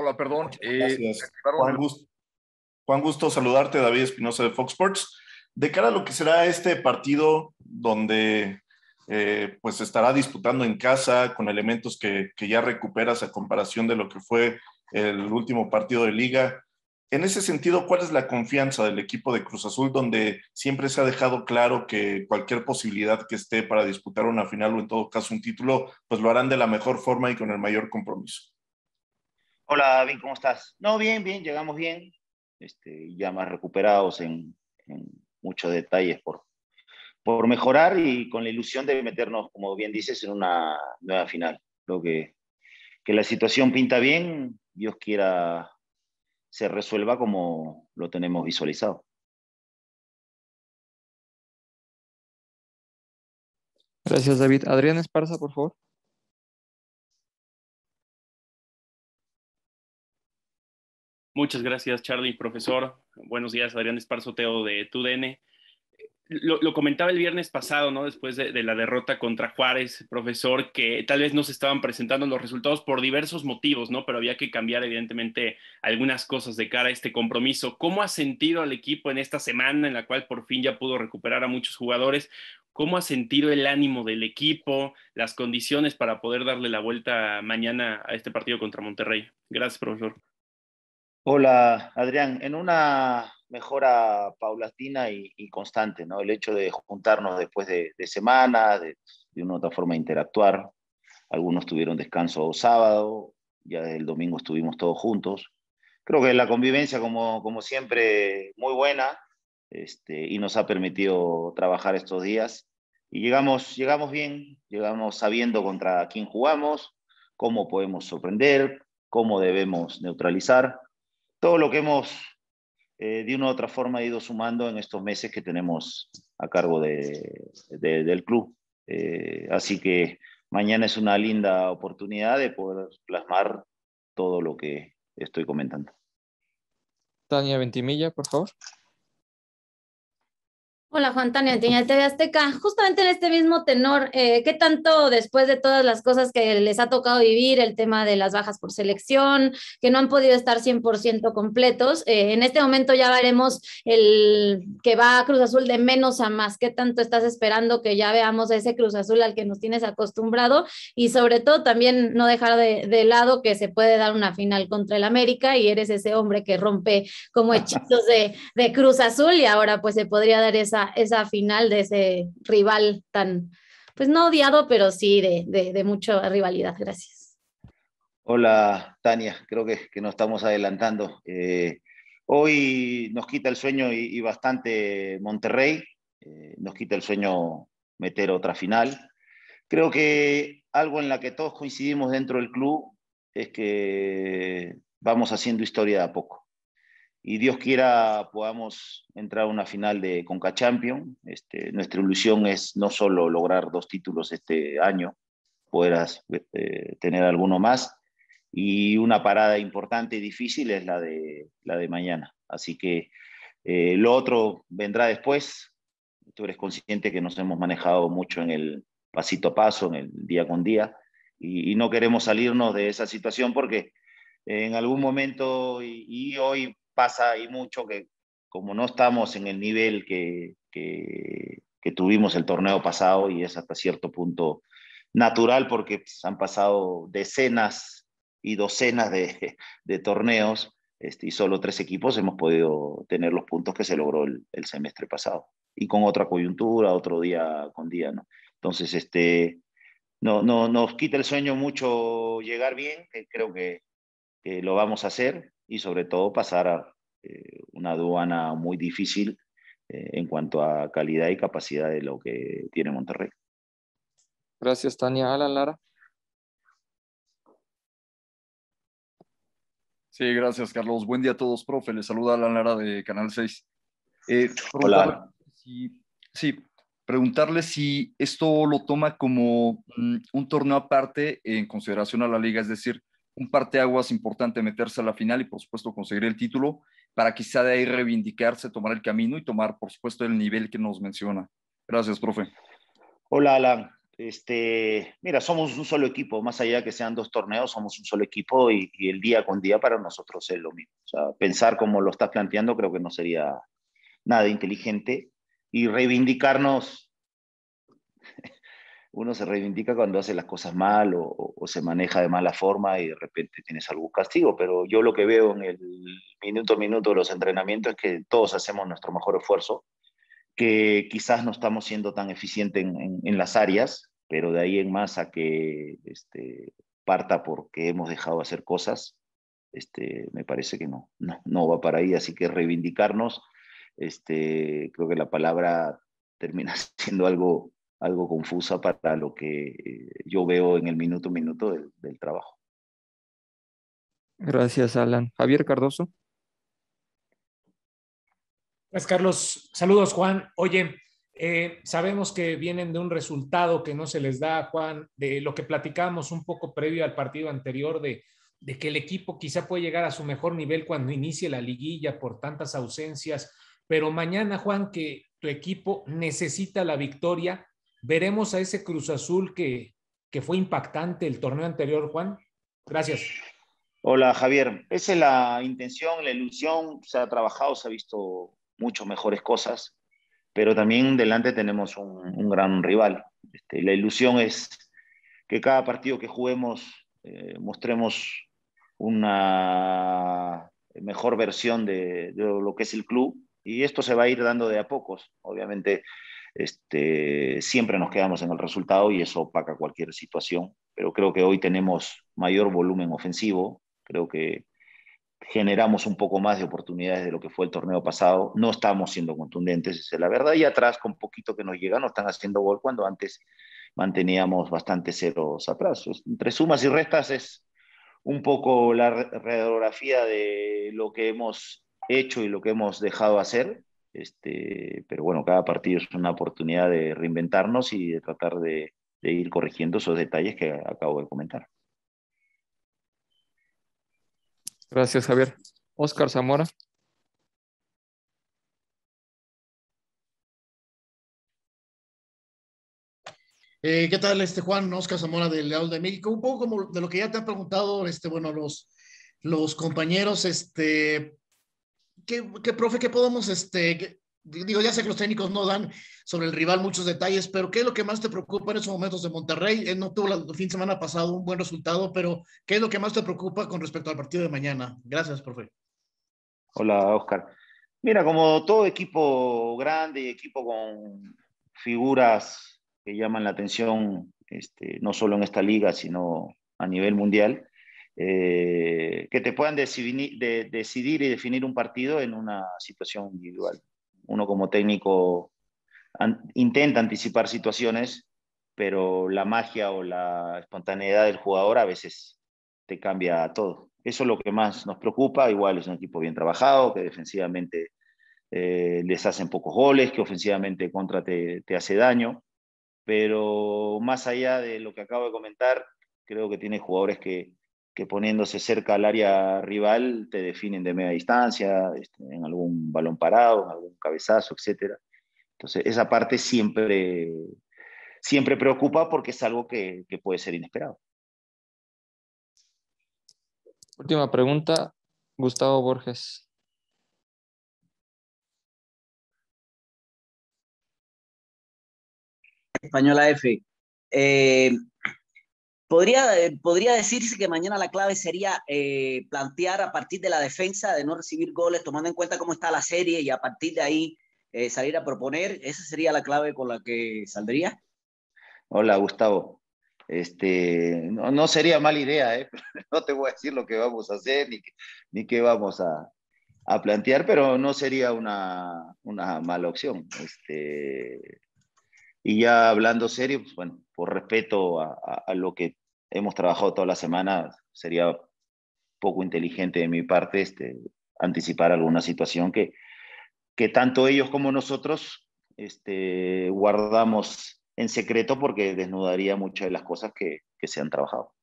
Hola, perdón. Eh, Juan, gusto, Juan, gusto saludarte, David Espinosa de Fox Sports. De cara a lo que será este partido donde eh, pues estará disputando en casa con elementos que, que ya recuperas a comparación de lo que fue el último partido de liga. En ese sentido, ¿cuál es la confianza del equipo de Cruz Azul, donde siempre se ha dejado claro que cualquier posibilidad que esté para disputar una final o en todo caso un título, pues lo harán de la mejor forma y con el mayor compromiso? Hola, David, ¿cómo estás? No, bien, bien, llegamos bien. Este, ya más recuperados en, muchos detalles por, por mejorar y con la ilusión de meternos, como bien dices, en una nueva final. Creo que, que la situación pinta bien, Dios quiera se resuelva como lo tenemos visualizado. Gracias, David. Adrián Esparza, por favor. Muchas gracias, Charlie, profesor. Buenos días, Adrián Esparzoteo de TUDN. Lo, comentaba el viernes pasado, ¿no? Después de, la derrota contra Juárez, profesor, que tal vez no se estaban presentando los resultados por diversos motivos, ¿no? Pero había que cambiar, evidentemente, algunas cosas de cara a este compromiso. ¿Cómo ha sentido al equipo en esta semana en la cual por fin ya pudo recuperar a muchos jugadores? ¿Cómo ha sentido el ánimo del equipo, las condiciones para poder darle la vuelta mañana a este partido contra Monterrey? Gracias, profesor. Hola, Adrián. En una mejora paulatina y, constante, ¿no? El hecho de juntarnos después de, de semanas, de, una u otra forma interactuar. Algunos tuvieron descanso sábado, ya el domingo estuvimos todos juntos. Creo que la convivencia, como, como siempre, muy buena este, y nos ha permitido trabajar estos días. Y llegamos, llegamos bien, llegamos sabiendo contra quién jugamos, cómo podemos sorprender, cómo debemos neutralizar todo lo que hemos eh, de una u otra forma ido sumando en estos meses que tenemos a cargo del club. Eh, así que mañana es una linda oportunidad de poder plasmar todo lo que estoy comentando. Tania Ventimilla, por favor. Hola Juan Tania, de TV Azteca. Justamente en este mismo tenor, eh, ¿qué tanto después de todas las cosas que les ha tocado vivir, el tema de las bajas por selección, que no han podido estar 100% completos, eh, en este momento ya veremos el que va a Cruz Azul de menos a más? ¿Qué tanto estás esperando que ya veamos ese Cruz Azul al que nos tienes acostumbrado? Y sobre todo también no dejar de, lado que se puede dar una final contra el América y eres ese hombre que rompe como hechizos de Cruz Azul y ahora pues se podría dar esa esa, final de ese rival tan, pues no odiado, pero sí de, mucha rivalidad. Gracias. Hola, Tania. Creo que, que nos estamos adelantando. Eh, hoy nos quita el sueño y, bastante Monterrey. Eh, nos quita el sueño meter otra final. Creo que algo en la que todos coincidimos dentro del club es que vamos haciendo historia de a poco y Dios quiera podamos entrar a una final de Conca Champion. Este, nuestra ilusión es no solo lograr dos títulos este año, poder este, tener alguno más. Y una parada importante y difícil es la de, la de mañana. Así que eh, lo otro vendrá después. Tú eres consciente que nos hemos manejado mucho en el pasito a paso, en el día con día, y, no queremos salirnos de esa situación porque en algún momento y hoy pasa y mucho que como no estamos en el nivel que, que, tuvimos el torneo pasado y es hasta cierto punto natural porque pues, han pasado decenas y docenas de, torneos este, y solo tres equipos hemos podido tener los puntos que se logró el, semestre pasado y con otra coyuntura, otro día con día, ¿no? Entonces, este, no, no, nos quita el sueño mucho llegar bien, que creo que, que, lo vamos a hacer, y sobre todo pasar a eh, una aduana muy difícil eh, en cuanto a calidad y capacidad de lo que tiene Monterrey. Gracias, Tania. Alan Lara. Sí, gracias, Carlos. Buen día a todos, profe. Les saluda Alan Lara de Canal 6. Eh, Hola. Si, sí, preguntarle si esto lo toma como mm, un torneo aparte en consideración a la liga, es decir, un parteaguas importante meterse a la final y por supuesto conseguir el título para quizá de ahí reivindicarse, tomar el camino y tomar por supuesto el nivel que nos menciona. Gracias, profe. Hola, Alan. Este, mira, somos un solo equipo, más allá de que sean dos torneos, somos un solo equipo y, el día con día para nosotros es lo mismo. O sea, pensar como lo estás planteando creo que no sería nada inteligente y reivindicarnos, uno se reivindica cuando hace las cosas mal o, pues, se maneja de mala forma y de repente tienes algún castigo, pero yo lo que veo en el minuto a minuto de los entrenamientos es que todos hacemos nuestro mejor esfuerzo, que quizás no estamos siendo tan eficientes en, en, las áreas, pero de ahí en más a que este, parta porque hemos dejado de hacer cosas, este, me parece que no, no, no va para ahí, así que reivindicarnos, este, creo que la palabra termina siendo algo algo confusa para lo que eh, yo veo en el minuto minuto del, trabajo. Gracias, Alan. Javier Cardoso. Pues Carlos, saludos Juan. Oye, eh, sabemos que vienen de un resultado que no se les da, Juan, de lo que platicábamos un poco previo al partido anterior, de, que el equipo quizá puede llegar a su mejor nivel cuando inicie la liguilla por tantas ausencias, pero mañana, Juan, que tu equipo necesita la victoria, veremos a ese Cruz Azul que, fue impactante el torneo anterior, Juan. Gracias. Hola, Javier. Esa es la intención, la ilusión. Se ha trabajado, se ha visto muchas mejores cosas, pero también delante tenemos un, gran rival. Este, la ilusión es que cada partido que juguemos eh, mostremos una mejor versión de, de, lo que es el club y esto se va a ir dando de a pocos. Obviamente este, siempre nos quedamos en el resultado y eso opaca cualquier situación. Pero creo que hoy tenemos mayor volumen ofensivo, creo que generamos un poco más de oportunidades de lo que fue el torneo pasado, no estamos siendo contundentes, es la verdad, y atrás con poquito que nos llega nos están haciendo gol cuando antes manteníamos bastante ceros atrás. Entre sumas y restas es un poco la radiografía de lo que hemos hecho y lo que hemos dejado hacer, este, pero bueno, cada partido es una oportunidad de reinventarnos y de tratar de, ir corrigiendo esos detalles que acabo de comentar. Gracias, Javier. Oscar Zamora. Eh, ¿Qué tal, este Juan? Oscar Zamora del Leal de México. Un poco como de lo que ya te han preguntado, este, bueno, los, los compañeros, este, ¿qué, profe, qué podemos, este, digo, ya sé que los técnicos no dan sobre el rival muchos detalles, pero ¿qué es lo que más te preocupa en esos momentos de Monterrey? Eh, no tuvo el fin de semana pasado un buen resultado, pero ¿qué es lo que más te preocupa con respecto al partido de mañana? Gracias, profe. Hola, Oscar. Mira, como todo equipo grande y equipo con figuras que llaman la atención, este, no solo en esta liga, sino a nivel mundial, eh, que te puedan decidir, y definir un partido en una situación individual. Uno como técnico intenta anticipar situaciones, pero la magia o la espontaneidad del jugador a veces te cambia todo. Eso es lo que más nos preocupa. Igual es un equipo bien trabajado, que defensivamente eh, les hacen pocos goles, que ofensivamente contra te hace daño. Pero más allá de lo que acabo de comentar, creo que tiene jugadores que, que poniéndose cerca al área rival te definen de media distancia, este, en algún balón parado, en algún cabezazo, etc. Entonces, esa parte siempre, siempre preocupa porque es algo que, puede ser inesperado. Última pregunta, Gustavo Borges. Española F. Eh, Podría, eh, podría decirse que mañana la clave sería eh, plantear a partir de la defensa de no recibir goles, tomando en cuenta cómo está la serie y a partir de ahí eh, salir a proponer. Esa sería la clave con la que saldría. Hola, Gustavo. Este, no, no sería mala idea, no te voy a decir lo que vamos a hacer ni, ni qué vamos a, a plantear, pero no sería una, una mala opción. Este, y ya hablando serio, pues, bueno, por respeto a, lo que hemos trabajado toda la semana, sería poco inteligente de mi parte este, anticipar alguna situación que, que tanto ellos como nosotros este, guardamos en secreto porque desnudaría muchas de las cosas que se han trabajado.